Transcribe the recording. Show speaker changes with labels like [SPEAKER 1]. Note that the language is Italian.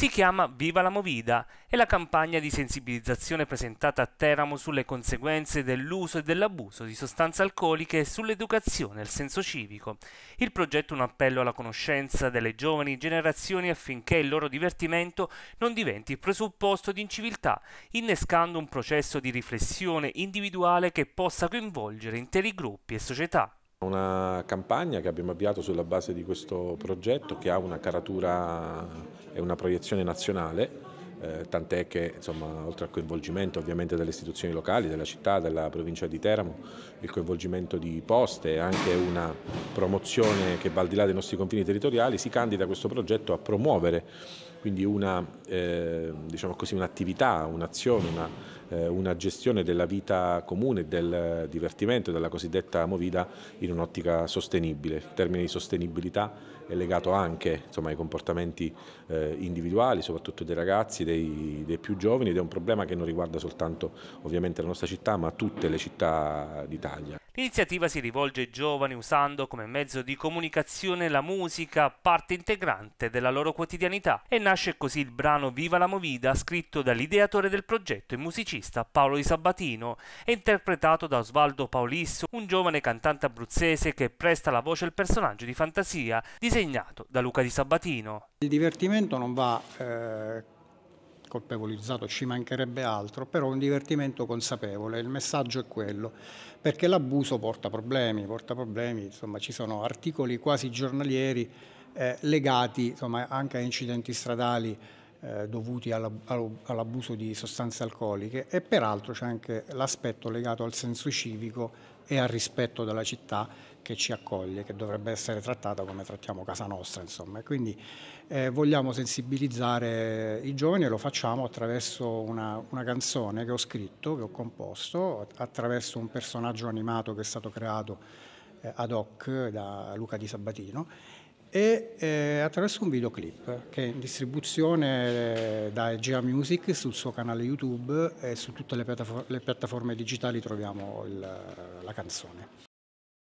[SPEAKER 1] Si chiama Viva la Movida e la campagna di sensibilizzazione presentata a Teramo sulle conseguenze dell'uso e dell'abuso di sostanze alcoliche e sull'educazione al senso civico. Il progetto è un appello alla conoscenza delle giovani generazioni affinché il loro divertimento non diventi presupposto di inciviltà, innescando un processo di riflessione individuale che possa coinvolgere interi gruppi e società.
[SPEAKER 2] Una campagna che abbiamo avviato sulla base di questo progetto che ha una caratura e una proiezione nazionale eh, tant'è che insomma, oltre al coinvolgimento ovviamente delle istituzioni locali, della città, della provincia di Teramo, il coinvolgimento di poste e anche una promozione che va al di là dei nostri confini territoriali, si candida questo progetto a promuovere quindi una, eh, diciamo un'attività, un'azione, una eh, una gestione della vita comune, del divertimento, della cosiddetta movida in un'ottica sostenibile. Il termine di sostenibilità è legato anche insomma, ai comportamenti eh, individuali, soprattutto dei ragazzi, dei, dei più giovani ed è un problema che non riguarda soltanto ovviamente la nostra città ma tutte le città d'Italia.
[SPEAKER 1] L'iniziativa si rivolge ai giovani usando come mezzo di comunicazione la musica, parte integrante della loro quotidianità e nasce così il brano Viva la Movida scritto dall'ideatore del progetto e musicista musicista Paolo Di Sabatino e interpretato da Osvaldo Paolisso, un giovane cantante abruzzese che presta la voce al personaggio di fantasia disegnato da Luca Di Sabatino.
[SPEAKER 3] Il divertimento non va eh, colpevolizzato, ci mancherebbe altro, però un divertimento consapevole, il messaggio è quello, perché l'abuso porta problemi, porta problemi, insomma ci sono articoli quasi giornalieri eh, legati insomma, anche a incidenti stradali eh, dovuti all'abuso di sostanze alcoliche e peraltro c'è anche l'aspetto legato al senso civico e al rispetto della città che ci accoglie, che dovrebbe essere trattata come trattiamo casa nostra. Insomma. Quindi eh, vogliamo sensibilizzare i giovani e lo facciamo attraverso una, una canzone che ho scritto, che ho composto, attraverso un personaggio animato che è stato creato eh, ad hoc da Luca Di Sabatino e eh, attraverso un videoclip che è in distribuzione eh, da Egea Music sul suo canale YouTube e su tutte le, piattafo- le piattaforme digitali troviamo il, la canzone.